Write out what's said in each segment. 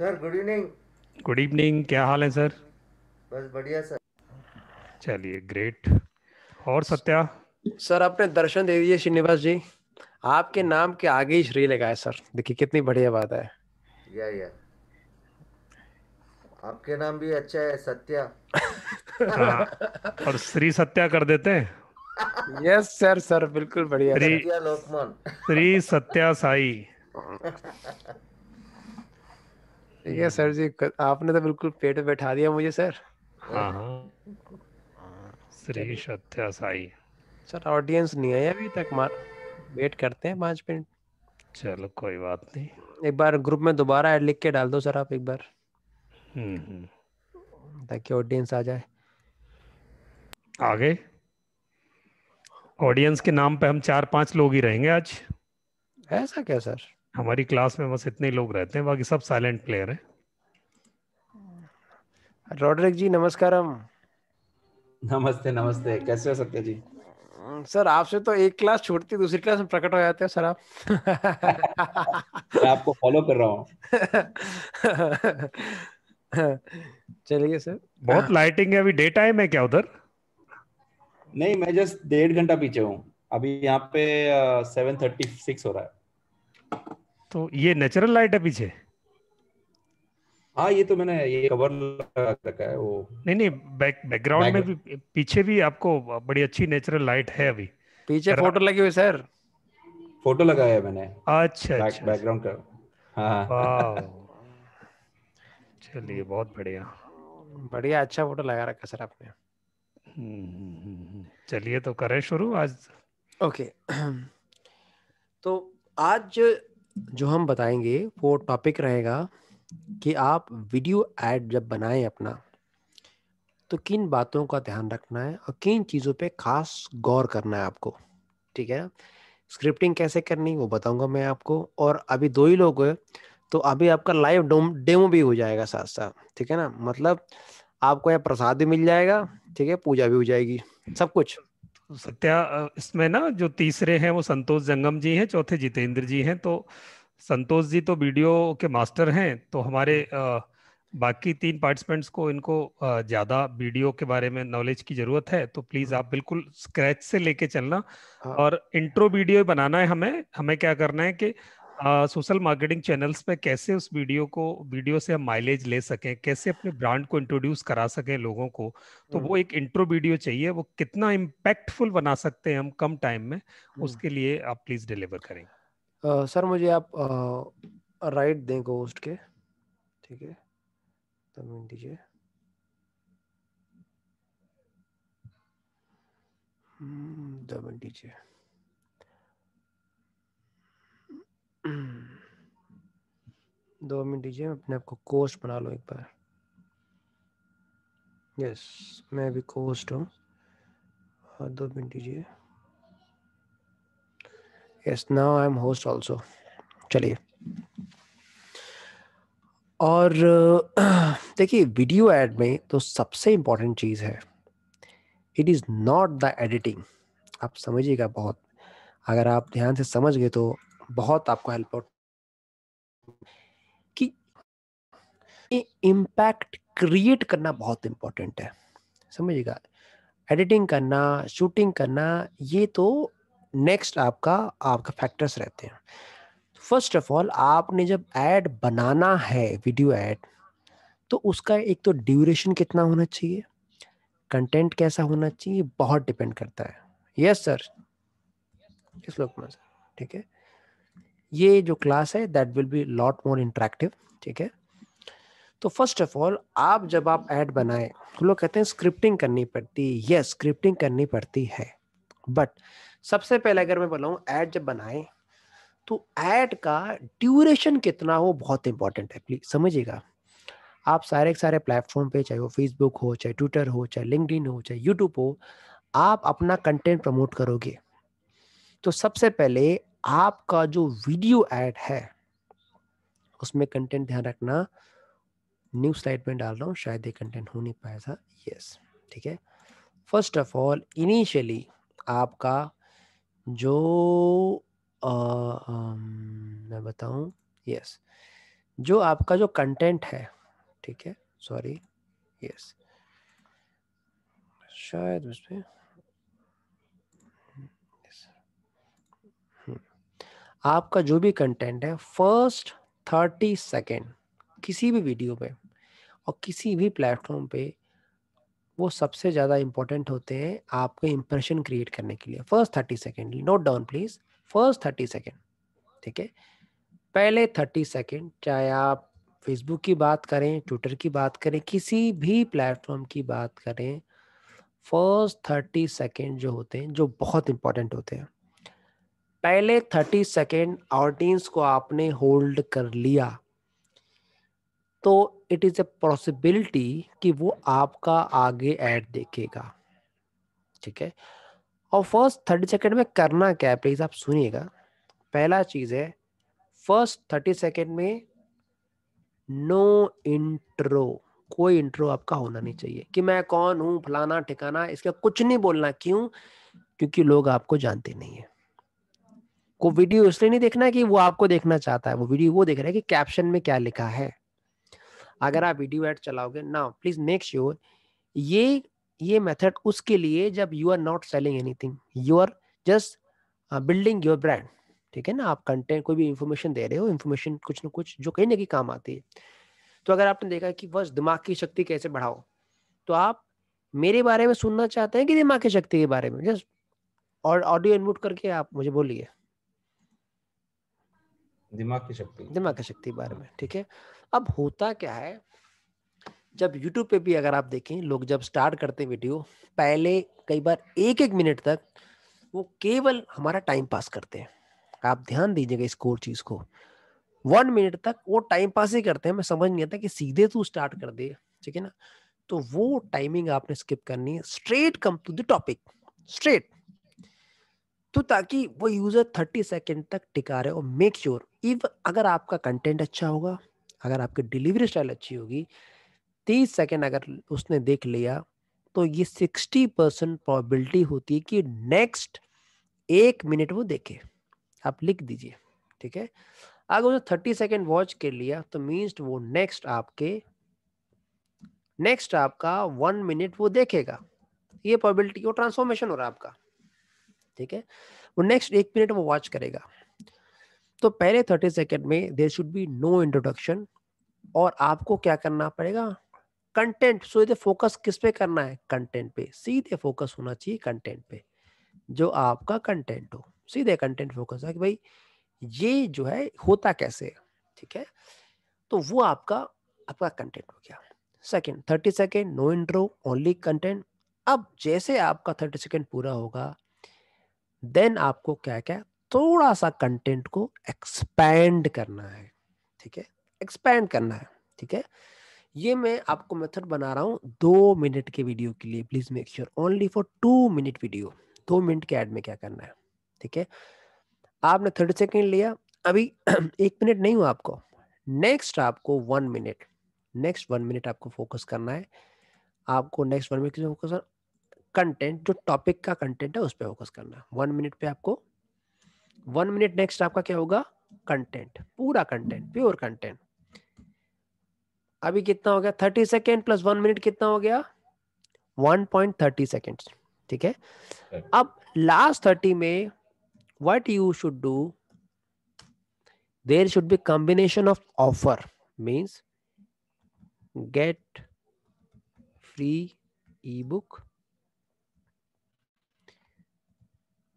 Sir good evening good evening क्या हाल है सर बस बढ़िया सर चलिए ग्रेट और सत्या सर आपने दर्शन दे दिए श्रीनिवास जी आपके नाम के आगे ही श्री लगाए सर देखिए कितनी बढ़िया बात है या या आपके नाम भी अच्छा है सत्या हाँ, और श्री सत्या कर देते हैं यस सर सर बिल्कुल बढ़िया लोकमान श्री सत्या साई ठीक है सर जी आपने तो बिल्कुल पेट पे बैठा दिया मुझे सर हाँ, हाँ। श्री सत्या सर ऑडियंस नहीं आया अभी तक मार वेट करते हैं पाँच मिनट चलो कोई बात नहीं एक बार ग्रुप में दोबारा ऐड लिख के डाल दो सर आप एक बार हम्म, हम्म। ताकि ऑडियंस आ जाए आगे ऑडियंस के नाम पे हम चार पांच लोग ही रहेंगे आज ऐसा क्या सर हमारी क्लास में बस इतने लोग रहते हैं बाकी सब साइलेंट प्लेयर हैं रॉड्रिक जी नमस्कार हम नमस्ते नमस्ते कैसे हो सत्य जी हम्म, सर आपसे तो एक क्लास छोड़ती दूसरी क्लास में प्रकट हो जाते हैं सर आप मैं आपको फॉलो कर रहा हूँ चलिए सर बहुत लाइटिंग है अभी डे टाइम है क्या उधर नहीं मैं जस्ट डेढ़ घंटा पीछे हूँ अभी यहाँ पे सेवन थर्टी सिक्स हो रहा है तो ये नेचुरल लाइट अभी छे हाँ ये तो मैंने ये कवर लगा रखा है वो नहीं नहीं बैक बैकग्राउंड में भी पीछे भी आपको बड़ी अच्छी नेचुरल लाइट है अभी पीछे फोटो लगी हुई सर फोटो लगाया है मैंने अच्छा बैकग्राउंड अच्छा, अच्छा। का हाँ चलिए बहुत बढ़िया बढ़िया अच्छा फोटो लगा रखा सर आपने चलिए तो करें शुरू आज ओके तो आज जो हम बताएंगे वो टॉपिक रहेगा कि आप वीडियो एड जब बनाएं अपना तो किन बातों का ध्यान रखना है और किन चीज़ों पे खास गौर करना है आपको ठीक है स्क्रिप्टिंग कैसे करनी वो बताऊंगा मैं आपको और अभी दो ही लोग हैं तो अभी आपका लाइव डेमो भी हो जाएगा साथ साथ ठीक है ना मतलब आपको यहाँ प्रसाद भी मिल जाएगा ठीक है पूजा भी हो जाएगी सब कुछ सत्या इसमें ना जो तीसरे हैं वो संतोष जंगम जी हैं चौथे जितेंद्र जी हैं तो संतोष जी तो वीडियो के मास्टर हैं तो हमारे हम्म। बाकी तीन पार्टिसिपेंट्स को इनको ज्यादा वीडियो के बारे में नॉलेज की जरूरत है तो प्लीज आप हम्म। बिल्कुल स्क्रैच से लेके चलना हाँ। और इंट्रो वीडियो बनाना है हमें हमें क्या करना है कि सोशल मार्केटिंग चैनल्स पे कैसे उस वीडियो को वीडियो से हम माइलेज ले सकें कैसे अपने ब्रांड को इंट्रोड्यूस करा सकें लोगों को तो वो हम्म। एक इंट्रो वीडियो चाहिए वो कितना इम्पैक्टफुल बना सकते हैं हम कम टाइम में हम्म। उसके लिए आप प्लीज डिलीवर करें सर मुझे आप राइट दें गोस्ट के ठीक है तमीन दीजिए हम्म, दीजिए दो मिनट दीजिए अपने आप को कोस्ट बना लो एक बार यस मैं भी कोस्ट हूँ और दो मिनट दीजिए yes now I am host also चलिए और देखिए वीडियो एड में तो सबसे इम्पोर्टेंट चीज़ है it is not the editing आप समझिएगा बहुत अगर आप ध्यान से समझ गए तो बहुत आपको हेल्प आउट कि इम्पैक्ट क्रिएट करना बहुत इम्पोर्टेंट है समझिएगा एडिटिंग करना शूटिंग करना ये तो नेक्स्ट आपका आपका फैक्टर्स रहते हैं फर्स्ट ऑफ ऑल आपने जब एड बनाना है वीडियो एड तो उसका एक तो ड्यूरेशन कितना होना चाहिए कंटेंट कैसा होना चाहिए बहुत डिपेंड करता है yes sir yes Lokman sir ठीक है ये जो क्लास है that will be lot more interactive ठीक है तो फर्स्ट ऑफ ऑल आप जब आप ऐड बनाए तो लोग कहते हैं स्क्रिप्टिंग करनी पड़ती है यस स्क्रिप्टिंग करनी पड़ती है बट सबसे पहले अगर मैं बोलाऊँ ऐड जब बनाए तो ऐड का ड्यूरेशन कितना हो बहुत इंपॉर्टेंट है प्लीज समझिएगा आप सारे सारे प्लेटफॉर्म पे चाहे वो फेसबुक हो चाहे ट्विटर हो चाहे लिंकड हो चाहे यूट्यूब हो आप अपना कंटेंट प्रमोट करोगे तो सबसे पहले आपका जो वीडियो एड है उसमें कंटेंट ध्यान रखना न्यू स्लाइड में डाल रहा हूँ शायद ये कंटेंट हो नहीं पाया था यस ठीक है फर्स्ट ऑफ ऑल इनिशियली आपका जो आ, आ, मैं बताऊँ यस जो आपका जो कंटेंट है ठीक है सॉरी यस शायद उसमें आपका जो भी कंटेंट है फर्स्ट थर्टी सेकेंड किसी भी वीडियो पे और किसी भी प्लेटफॉर्म पे वो सबसे ज़्यादा इम्पोर्टेंट होते हैं आपके इम्प्रेशन क्रिएट करने के लिए first thirty second note down please first thirty second ठीक है पहले थर्टी सेकेंड चाहे आप फेसबुक की बात करें ट्विटर की बात करें किसी भी प्लेटफॉर्म की बात करें फर्स्ट थर्टी सेकेंड जो होते हैं जो बहुत इंपॉर्टेंट होते हैं पहले थर्टी सेकेंड ऑडियंस को आपने होल्ड कर लिया तो इट इज़ ए पॉसिबिलिटी कि वो आपका आगे एड देखेगा ठीक है और फर्स्ट थर्टी सेकेंड में करना क्या है प्लीज़ आप सुनिएगा पहला चीज़ है फर्स्ट थर्टी सेकेंड में नो इंट्रो कोई इंट्रो आपका होना नहीं चाहिए कि मैं कौन हूँ फलाना ठिकाना इसका कुछ नहीं बोलना क्यों क्योंकि लोग आपको जानते नहीं है को वीडियो इसलिए नहीं देखना है कि वो आपको देखना चाहता है वो वीडियो वो देख रहा है कि कैप्शन में क्या लिखा है अगर आप वीडियो एड चलाओगे ना प्लीज मेक श्योर ये ये मेथड उसके लिए जब you are not selling anything you are just building your brand ठीक है ना आप कंटेंट कोई भी इंफॉर्मेशन दे रहे हो इन्फॉर्मेशन कुछ ना कुछ जो कहीं ना कहीं काम आती है तो अगर आपने देखा कि बस दिमाग की शक्ति कैसे बढ़ाओ तो आप मेरे बारे में सुनना चाहते हैं कि दिमाग की शक्ति के बारे में जस्ट और ऑडियो इनपुट करके आप मुझे बोलिए दिमाग की शक्ति दिमाग की शक्ति के बारे में ठीक है अब होता क्या है जब YouTube पे भी अगर आप देखें लोग जब स्टार्ट करते वीडियो पहले कई बार एक एक मिनट तक वो केवल हमारा टाइम पास करते हैं आप ध्यान दीजिएगा इस कोर चीज को वन मिनट तक वो टाइम पास ही करते हैं मैं समझ नहीं आता कि सीधे तू स्टार्ट कर दे ठीक है ना तो वो टाइमिंग आपने स्किप करनी है straight come to the topic straight तो ताकि वो यूज़र थर्टी सेकेंड तक टिका रहे और मेक श्योर इव अगर आपका कंटेंट अच्छा होगा अगर आपकी डिलीवरी स्टाइल अच्छी होगी तीस सेकेंड अगर उसने देख लिया तो ये सिक्सटी परसेंट प्रॉबिलिटी होती है कि नेक्स्ट एक मिनट वो देखे आप लिख दीजिए ठीक है अगर उसने थर्टी सेकेंड वॉच कर लिया तो मीन्स वो नेक्स्ट आपके नेक्स्ट आपका वन मिनट वो देखेगा ये प्रॉबिलिटी वो ट्रांसफॉर्मेशन हो रहा है आपका ठीक है वो नेक्स्ट एक मिनट वो वॉच करेगा तो पहले थर्टी सेकेंड में there should be no introduction और आपको क्या करना पड़ेगा कंटेंट सो इधर फोकस किस पे करना है कंटेंट पे सीधे फोकस होना चाहिए कंटेंट पे जो आपका कंटेंट हो सीधे कंटेंट फोकस है कि भाई ये जो है होता कैसे ठीक है तो वो आपका आपका कंटेंट हो गया second thirty second no intro only content अब जैसे आपका थर्टी सेकेंड पूरा होगा देन आपको क्या क्या थोड़ा सा कंटेंट को एक्सपैंड करना है ठीक है एक्सपैंड करना है ठीक है ये मैं आपको मेथड बना रहा हूँ दो मिनट के वीडियो के लिए please make sure only for two minute video दो मिनट के एड में क्या करना है ठीक है आपने थर्टी सेकेंड लिया अभी एक मिनट नहीं हुआ आपको नेक्स्ट आपको one minute next one minute आपको फोकस करना है आपको next one minute focus content जो टॉपिक का कंटेंट है उस पर फोकस करना वन मिनट पे आपको वन मिनट नेक्स्ट आपका क्या होगा कंटेंट पूरा कंटेंट प्योर कंटेंट अभी कितना हो गया thirty second plus one minute कितना हो गया वन पॉइंट थर्टी सेकेंड ठीक है अब लास्ट थर्टी में what you should do there should be combination of offer means get free e book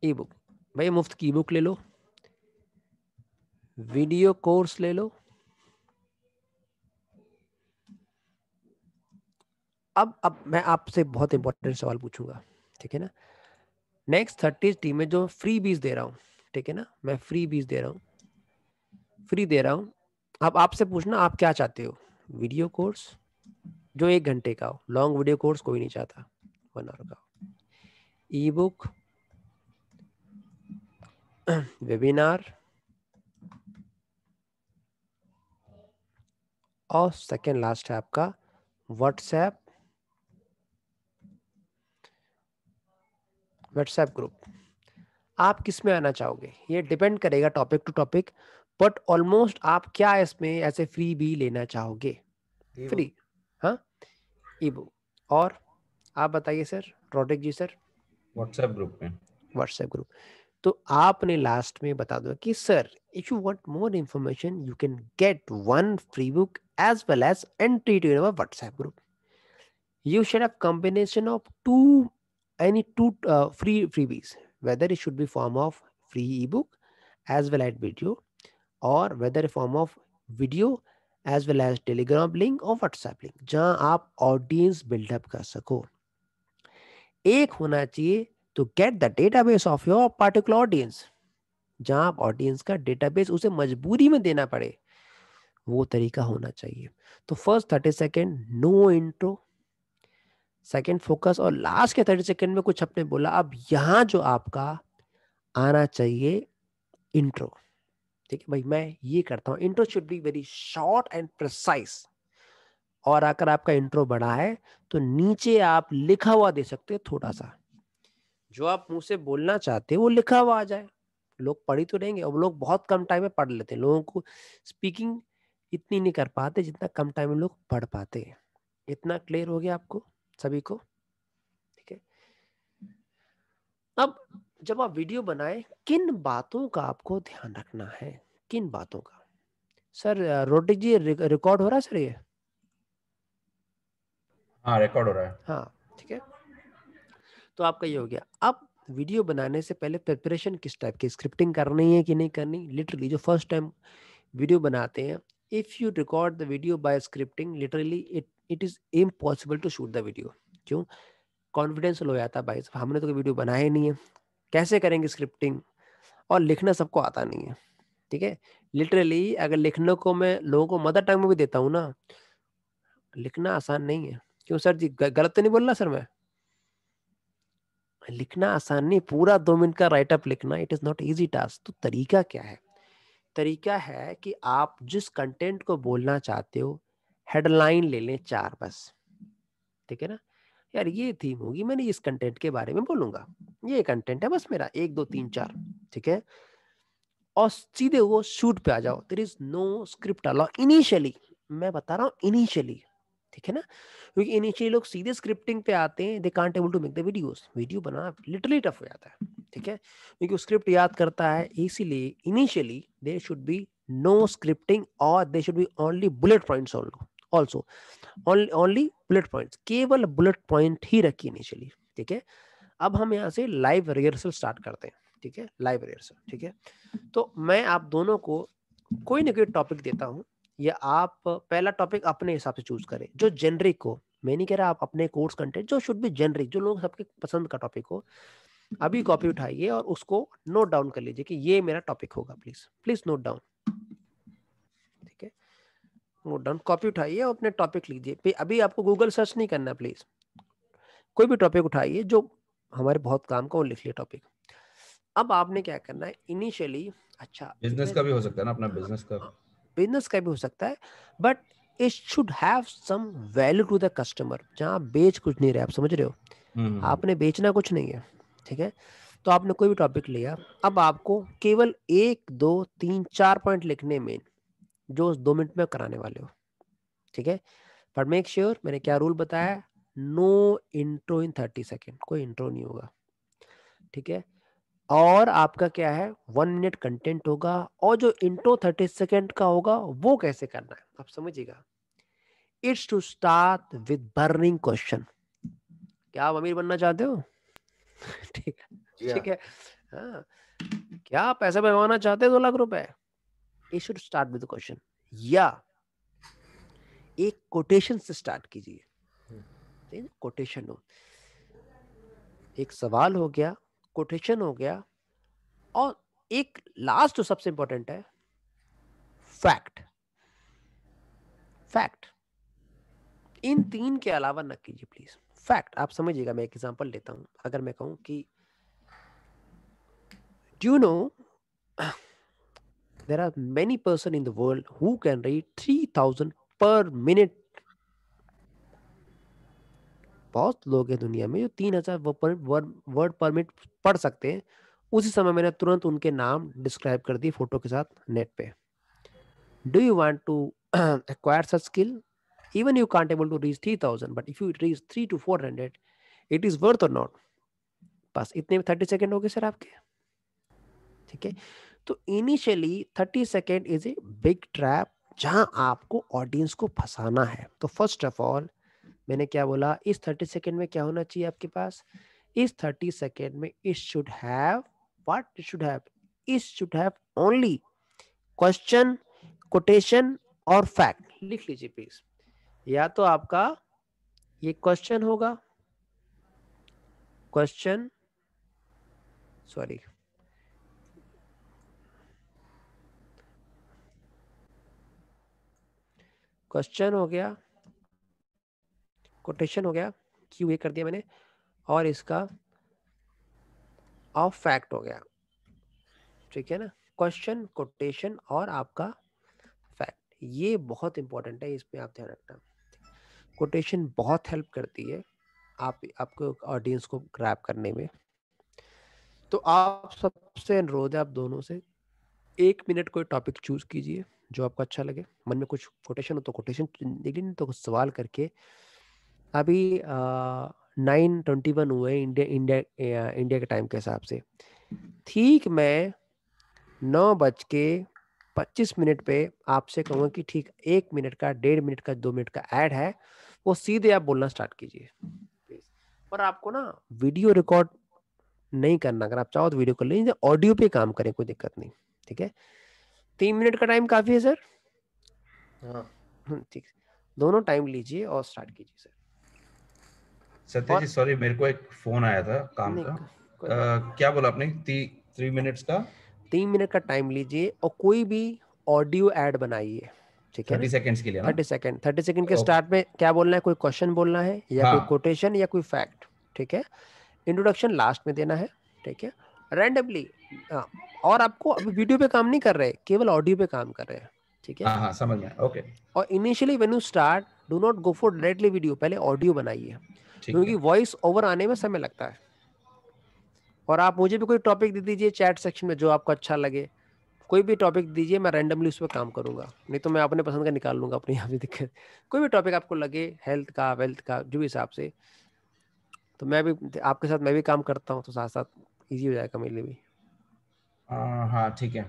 e book भाई मुफ्त की बुक ले लो वीडियो कोर्स ले लो अब अब मैं आपसे बहुत इंपॉर्टेंट सवाल पूछूंगा ठीक है ना नेक्स्ट थर्टी टीम में जो फ्री बीज दे रहा हूँ ठीक है ना मैं फ्री बीज दे रहा हूँ फ्री दे रहा हूं अब आपसे पूछना आप क्या चाहते हो वीडियो कोर्स जो एक घंटे का हो लॉन्ग वीडियो कोर्स कोई नहीं चाहता वन आवर का ई बुक webinar और सेकेंड लास्ट है आपका व्हाट्सएप व्हाट्सएप ग्रुप आप किस में आना चाहोगे ये डिपेंड करेगा topic to topic but almost आप क्या इसमें ऐसे फ्री भी लेना चाहोगे फ्री हाँ ईबो और आप बताइए sir Rodrick ji sir WhatsApp group में व्हाट्सएप ग्रुप तो आपने लास्ट में बता दो कि sir if you want more information you can get one free book as well as entry to your WhatsApp group you should have combination of two any two free freebies whether it should be form of free book as well as video और whether form of video as well as Telegram link और WhatsApp link जहां आप audience build up कर सको एक होना चाहिए get the the database of your particular audience जहां आप ऑडियंस का डेटाबेस उसे मजबूरी में देना पड़े वो तरीका होना चाहिए तो first thirty second no intro second focus और लास्ट के थर्टी सेकेंड में कुछ आपने बोला अब यहाँ जो आपका आना चाहिए इंट्रो ठीक है भाई मैं ये करता हूँ intro should be very short and precise और अगर आपका इंट्रो बड़ा है तो नीचे आप लिखा हुआ दे सकते हैं थोड़ा सा जो आप मुंह से बोलना चाहते हैं वो लिखा हुआ आ जाए लोग पढ़ी तो रहेंगे अब लोग बहुत कम टाइम में पढ़ लेते हैं लोगों को स्पीकिंग इतनी नहीं कर पाते जितना कम टाइम में लोग पढ़ पाते हैं इतना क्लियर हो गया आपको सभी को ठीक है अब जब आप वीडियो बनाए किन बातों का आपको ध्यान रखना है किन बातों का सर रोटिक जी रिकॉर्ड हो रहा है सर ये हाँ रिकॉर्ड हो रहा है हाँ ठीक है तो आपका ये हो गया अब वीडियो बनाने से पहले प्रिपरेशन किस टाइप की स्क्रिप्टिंग करनी है कि नहीं करनी लिटरली जो फर्स्ट टाइम वीडियो बनाते हैं if you record the video by scripting literally it it is impossible to shoot the video क्यों कॉन्फिडेंस लो जाता है भाई हमने तो वीडियो बनाया ही नहीं है कैसे करेंगे स्क्रिप्टिंग और लिखना सबको आता नहीं है ठीक है लिटरली अगर लिखने को मैं लोगों को मदर टंग में भी देता हूँ ना लिखना आसान नहीं है क्यों सर जी गलत तो नहीं बोल रहा सर मैं लिखना आसान नहीं पूरा दो मिनट का राइटअप लिखना it is not easy task तो तरीका क्या है तरीका है कि आप जिस कंटेंट को बोलना चाहते हो हेडलाइन ले लें चार बस ठीक है ना यार ये थीम होगी मैंने इस कंटेंट के बारे में बोलूंगा ये कंटेंट है बस मेरा एक दो तीन चार ठीक है और सीधे वो शूट पे आ जाओ there is no script allow initially मैं बता रहा हूँ इनिशियली ठीक है ना क्योंकि इनिशियली लोग सीधे स्क्रिप्टिंग पे आते हैं they can't able to make the videos video बनाना लिटरली टफ हो जाता है ठीक है क्योंकि स्क्रिप्ट याद करता है इसीलिए initially there should be no scripting और they should be only bullet points also only bullet points केवल बुलेट पॉइंट ही रखिए इनिशियली ठीक है अब हम यहाँ से लाइव रिहर्सल स्टार्ट करते हैं ठीक है लाइव रिहर्सल ठीक है तो मैं आप दोनों को कोई ना कोई टॉपिक देता हूँ या आप पहला टॉपिक अपने हिसाब से चूज करें जो जेनरिक हो मैं नहीं कह रहा आप अपने कोर्स कंटेंट जो शुड बी जेनरिक जो लोग सबके पसंद का टॉपिक हो अभी कॉपी उठाइए और उसको नोट डाउन कर लीजिए कि ये मेरा टॉपिक होगा प्लीज प्लीज नोट डाउन ठीक है नोट डाउन कॉपी उठाइए और अपने टॉपिक लीजिए अभी आपको गूगल सर्च नहीं करना प्लीज कोई भी टॉपिक उठाइए जो हमारे बहुत काम का वो लिख लिया टॉपिक अब आपने क्या करना है इनिशियली अच्छा बिजनेस का भी हो सकता है ना अपना बिजनेस का हाँ। बिजनेस का भी हो सकता है but it should have some value to the customer जहाँ बेच कुछ नहीं रहे आप समझ रहे हो hmm. आपने बेचना कुछ नहीं है ठीक है तो आपने कोई भी टॉपिक लिया अब आपको केवल एक दो तीन चार पॉइंट लिखने में जो दो मिनट में कराने वाले हो ठीक है बट मेक श्योर मैंने क्या रूल बताया no intro in thirty second कोई इंट्रो नहीं होगा ठीक है और आपका क्या है वन मिनट कंटेंट होगा और जो इंट्रो थर्टी सेकेंड का होगा वो कैसे करना है आप समझिएगा it's to start with burning question क्या आप अमीर बनना चाहते हो ठीक है हाँ। ठीक है हाँ, क्या आप पैसा बनवाना चाहते हो दो लाख रुपए it should start with question या एक कोटेशन से स्टार्ट कीजिए कोटेशन हम्म। हो एक सवाल हो गया कोटेशन हो गया और एक लास्ट जो सबसे इंपॉर्टेंट है फैक्ट फैक्ट इन तीन के अलावा न कीजिए प्लीज फैक्ट आप समझिएगा मैं एक एग्जांपल लेता हूं अगर मैं कहूं कि no there are many person in the world who can read three thousand per minute बहुत लोग हैं दुनिया में जो तीन हजार वर्ड परमिट पढ़ सकते हैं उसी समय मैंने तुरंत उनके नाम डिस्क्राइब कर दिए फोटो के साथ नेट पे do you want to acquire such skill even you can't able to reach three thousand but if you reach three to four hundred it is worth और नॉट बस इतने में थर्टी सेकेंड हो गए sir आपके ठीक है तो initially thirty second is a big trap जहां आपको ऑडियंस को फंसाना है तो फर्स्ट ऑफ ऑल मैंने क्या बोला इस थर्टी सेकेंड में क्या होना चाहिए आपके पास इस थर्टी सेकेंड में it should have what should have it should have only question quotation और फैक्ट लिख लीजिए प्लीज या तो आपका ये क्वेश्चन होगा क्वेश्चन सॉरी क्वेश्चन हो गया कोटेशन हो गया क्यू ए कर दिया मैंने और इसका ऑफ फैक्ट हो गया ठीक है ना क्वेश्चन कोटेशन और आपका फैक्ट ये बहुत इंपॉर्टेंट है इसमें आप ध्यान रखना कोटेशन बहुत हेल्प करती है आप आपको ऑडियंस को ग्रैप करने में तो आप सबसे अनुरोध है आप दोनों से एक मिनट कोई टॉपिक चूज कीजिए जो आपको अच्छा लगे मन में कुछ कोटेशन हो तो कोटेशन देख लीजिए तो सवाल करके अभी नाइन ट्वेंटी वन हुए इंडिया इंडिया इंडिया के टाइम के हिसाब से ठीक मैं नौ बज के पच्चीस मिनट पे आपसे कहूँगा कि ठीक एक मिनट का डेढ़ मिनट का दो मिनट का ऐड है वो सीधे आप बोलना स्टार्ट कीजिए पर आपको ना वीडियो रिकॉर्ड नहीं करना अगर आप चाहो तो वीडियो कर लीजिए ऑडियो पे काम करें कोई दिक्कत नहीं ठीक है तीन मिनट का टाइम काफ़ी है सर हाँ ठीक दोनों टाइम लीजिए और स्टार्ट कीजिए सर सत्य जी सॉरी मेरे को एक फोन आया था काम का आ, क्या बोला आपने थ्री मिनट्स का तीन मिनट का टाइम लीजिए और कोई भी ऑडियो एड बनाइए ठीक है थर्टी सेकंड्स के लिए थर्टी सेकंड थर्टी सेकंड के स्टार्ट में क्या बोलना है कोई क्वेश्चन बोलना है या कोई कोटेशन हाँ। या कोई फैक्ट ठीक है इंट्रोडक्शन लास्ट में देना है ठीक है रैंडमली हाँ, और आपको अभी वीडियो पे काम नहीं कर रहे केवल ऑडियो पे काम कर रहे हैं ठीक है हाँ, हाँ समझ में ओके और initially when you start do not go for directly video पहले ऑडियो बनाइए क्योंकि वॉइस ओवर आने में समय लगता है और आप मुझे भी कोई टॉपिक दे दीजिए चैट सेक्शन में जो आपको अच्छा लगे कोई भी टॉपिक दीजिए मैं रैंडमली उस पर काम करूंगा नहीं तो मैं अपने पसंद का निकाल लूंगा अपने यहाँ भी दिक्कत कोई भी टॉपिक आपको लगे हेल्थ का वेल्थ का जो भी हिसाब से तो मैं भी आपके साथ मैं भी काम करता हूँ तो साथ साथ ईजी हो जाएगा मेरे लिए भी हाँ ठीक है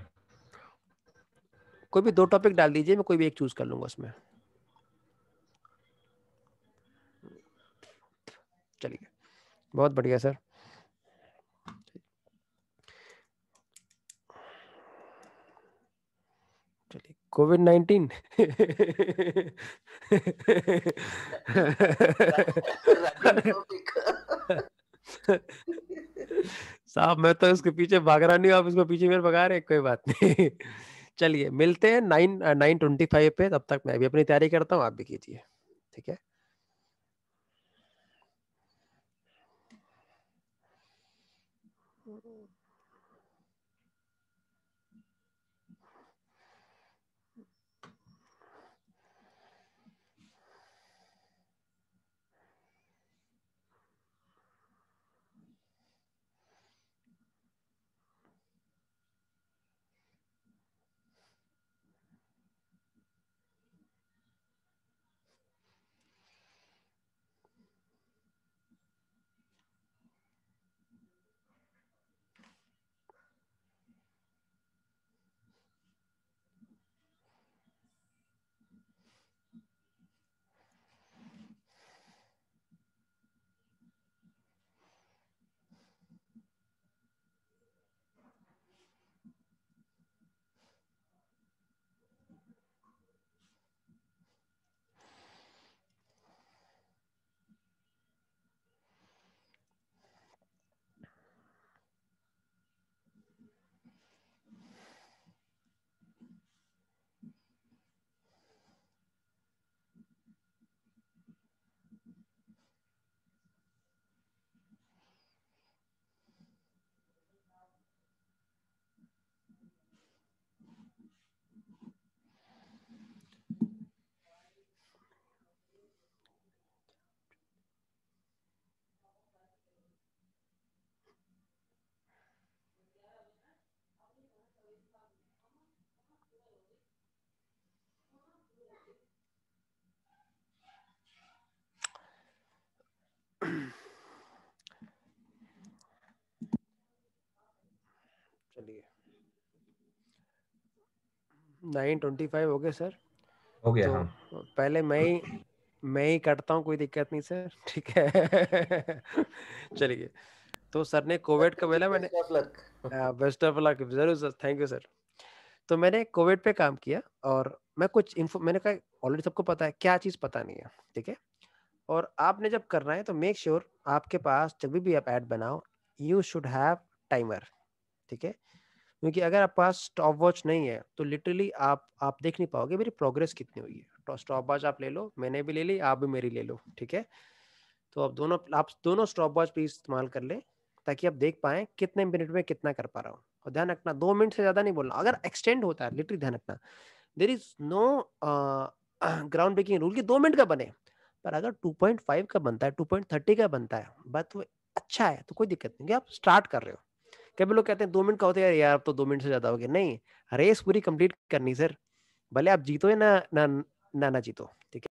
कोई भी दो टॉपिक डाल दीजिए मैं कोई भी एक चूज कर लूंगा उसमें बहुत बढ़िया सर चलिए कोविड नाइनटीन साहब मैं तो इसके पीछे भाग रहा नहीं आप इसको पीछे मेरे भगा रहे कोई बात नहीं चलिए मिलते हैं नाइन नाइन ट्वेंटी फाइव पे तब तक मैं भी अपनी तैयारी करता हूँ आप भी कीजिए ठीक है नाइन ट्वेंटी फाइव हो गए सर हो गया तो हाँ पहले मैं ही मैं ही करता हूँ कोई दिक्कत नहीं सर ठीक है चलिए तो सर ने कोविड का बोला मैंने बेस्ट ऑफ लक जरूर सर थैंक यू सर तो मैंने कोविड पे काम किया और मैं कुछ इन्फो मैंने कहा ऑलरेडी सबको पता है क्या चीज़ पता नहीं है ठीक है और आपने जब करना है तो मेक श्योर sure आपके पास जब भी आप ऐड बनाओ यू शुड हैव टाइमर ठीक है क्योंकि अगर आपके पास स्टॉप वॉच नहीं है तो लिटरली आप आप देख नहीं पाओगे मेरी प्रोग्रेस कितनी हुई है तो स्टॉप वॉच आप ले लो मैंने भी ले ली आप भी मेरी ले लो ठीक है तो आप दोनों आप दोनों स्टॉप वॉच भी इस्तेमाल कर लें ताकि आप देख पाए कितने मिनट में कितना कर पा रहा हूँ और ध्यान रखना दो मिनट से ज्यादा नहीं बोलना अगर एक्सटेंड होता है लिटरली ध्यान रखना there is no ground breaking rule की दो मिनट का बने पर अगर टू का बनता है टू का बनता है बट वो तो अच्छा है तो कोई दिक्कत नहीं आप स्टार्ट कर रहे हो कभी लोग कहते हैं दो मिनट का होते हैं यार यार अब तो दो मिनट से ज्यादा हो गया नहीं रेस पूरी कंप्लीट करनी सर भले आप जीतो या ना ना ना, ना जीतो ठीक है